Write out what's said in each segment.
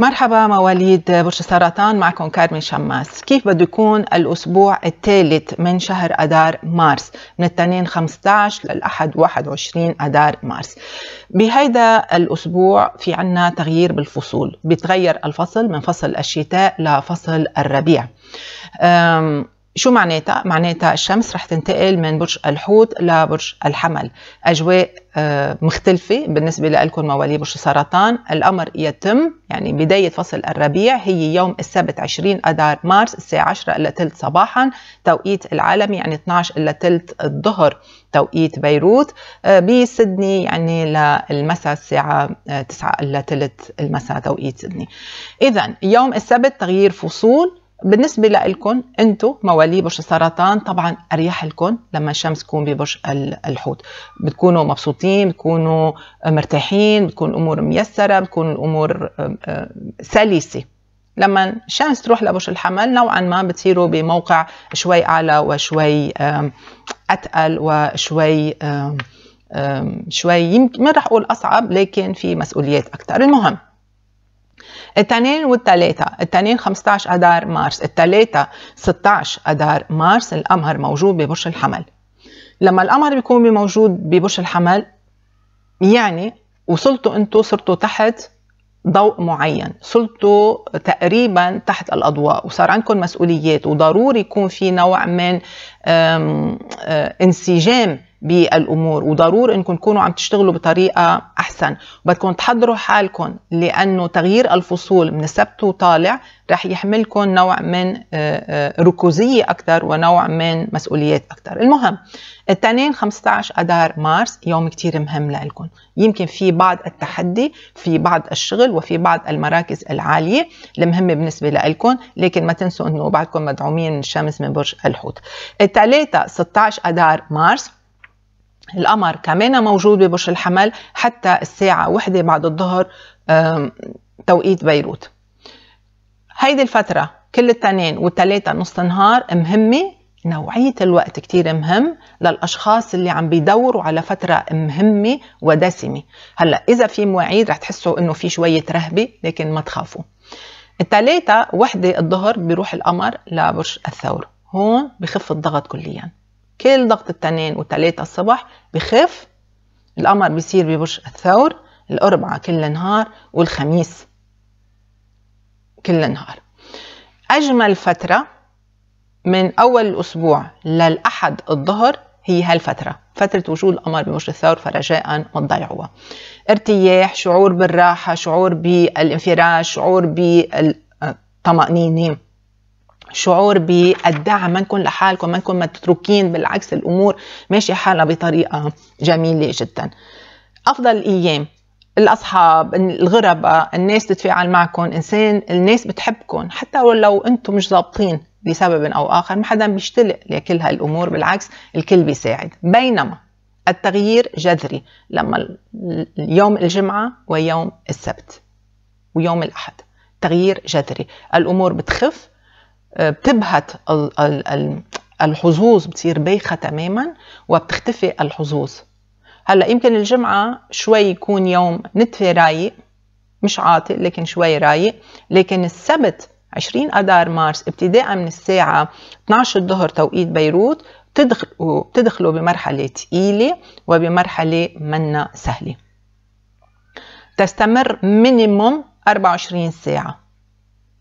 مرحبا مواليد برج السرطان معكم كارمن شماس كيف بده يكون الأسبوع الثالث من شهر اذار مارس من الاثنين 15 للأحد 21 اذار مارس بهيدا الأسبوع في عنا تغيير بالفصول بيتغير الفصل من فصل الشتاء لفصل الربيع شو معناتها؟ معناتها الشمس رح تنتقل من برج الحوت لبرج الحمل أجواء آه، مختلفة بالنسبة لكم موالي برج السرطان الأمر يتم يعني بداية فصل الربيع هي يوم السبت 20 أذار مارس الساعة 10 إلى ثلث صباحا توقيت العالمي يعني 12 إلى ثلث الظهر توقيت بيروت آه، بسدني يعني للمساء الساعة 9 آه، إلى ثلث المساء توقيت سدني إذا يوم السبت تغيير فصول بالنسبة لكم أنتم موالي برج السرطان طبعا أريح لكم لما الشمس تكون ببرج الحوت بتكونوا مبسوطين بتكونوا مرتاحين بتكون الأمور ميسرة بتكون الأمور سلسة لما الشمس تروح لبرج الحمل نوعا ما بتصيروا بموقع شوي أعلى وشوي أتقل وشوي شوي يمكن ما رح أقول أصعب لكن في مسؤوليات أكثر المهم الاثنين والثلاثة الاثنين 15 أدار مارس الثلاثة 16 أدار مارس القمر موجود ببرج الحمل لما القمر بيكون موجود ببرج الحمل يعني وصلتوا انتوا صرتوا تحت ضوء معين صرتوا تقريبا تحت الأضواء وصار عندكم مسؤوليات وضروري يكون في نوع من آه، انسجام بالامور وضروري انكم تكونوا عم تشتغلوا بطريقه احسن بدكم تحضروا حالكم لانه تغيير الفصول من السبت وطالع رح يحملكم نوع من آه، آه، ركوزيه اكثر ونوع من مسؤوليات اكثر المهم الاثنين 15 اذار مارس يوم كثير مهم لكم يمكن في بعض التحدي في بعض الشغل وفي بعض المراكز العاليه المهمه بالنسبه لكم لكن ما تنسوا انه بعدكم مدعومين من الشمس من برج الحوت الثلاثه 16 اذار مارس القمر كمان موجود ببرج الحمل حتى الساعة واحدة بعد الظهر توقيت بيروت هيدي الفترة كل التنين والتلاتة نص النهار مهمة نوعية الوقت كتير مهم للأشخاص اللي عم بيدوروا على فترة مهمة ودسمة هلأ إذا في مواعيد رح تحسوا إنه في شوية رهبة لكن ما تخافوا التلاتة وحدة الظهر بيروح القمر لبرج الثور هون بخف الضغط كلياً كل ضغط التنين وتلاتة الصبح بخف القمر بيصير ببرج الثور الأربعة كل نهار والخميس كل نهار أجمل فترة من أول الأسبوع للأحد الظهر هي هالفترة فترة وجود القمر بمشط الثور فرجاء ما تضيعوها ارتياح شعور بالراحة شعور بالانفراج شعور بالطمأنينة شعور بالدعم ما نكون لحالكم ما نكون متروكين بالعكس الامور ماشي حالها بطريقه جميله جدا افضل ايام الاصحاب الغرباء الناس تتفاعل معكم انسان الناس بتحبكم حتى ولو انتم مش ضابطين لسبب او اخر ما حدا بيشتلق لكل هالامور بالعكس الكل بيساعد بينما التغيير جذري لما يوم الجمعه ويوم السبت ويوم الاحد تغيير جذري الامور بتخف آه، بتبهت الحظوظ بتصير بايخه تماما وبتختفي الحظوظ هلا يمكن الجمعه شوي يكون يوم نتفه رايق مش عاطل لكن شوي رايق لكن السبت 20 اذار مارس ابتداء من الساعه 12 الظهر توقيت بيروت بتدخلوا بتدخلوا بمرحله ثقيله وبمرحله منا سهله تستمر مينيموم 24 ساعه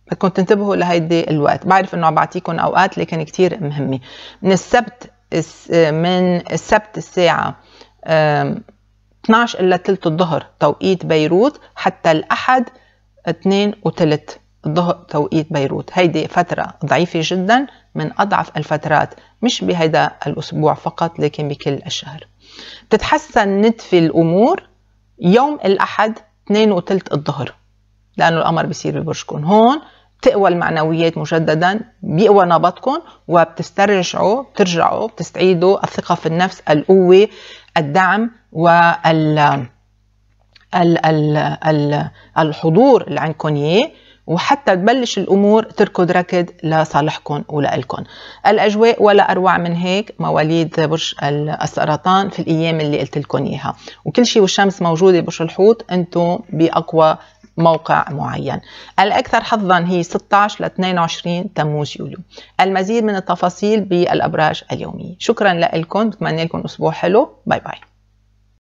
بدكم تنتبهوا لهيدي الوقت بعرف انه عم بعطيكم اوقات لكن كتير مهمه من السبت من السبت الساعه 12 الا 3 الظهر توقيت بيروت حتى الاحد 2 و3 الظهر توقيت بيروت هيدي فترة ضعيفة جدا من أضعف الفترات مش بهيدا الأسبوع فقط لكن بكل الشهر تتحسن نتفي الأمور يوم الأحد 2 وثلث الظهر لأنه القمر بيصير ببرجكم هون بتقوى المعنويات مجددا بيقوى نبضكم وبتسترجعوا بترجعوا بتستعيدوا الثقه في النفس القوه الدعم وال ال ال ال الحضور اللي عندكم اياه وحتى تبلش الامور تركض ركض لصالحكم ولإلكم. الاجواء ولا اروع من هيك مواليد برج السرطان في الايام اللي قلت لكم اياها، وكل شيء والشمس موجوده برج الحوت انتم باقوى موقع معين الأكثر حظا هي 16 ل 22 تموز يوليو المزيد من التفاصيل بالأبراج اليومية شكرا لكم بتمنى لكم أسبوع حلو باي باي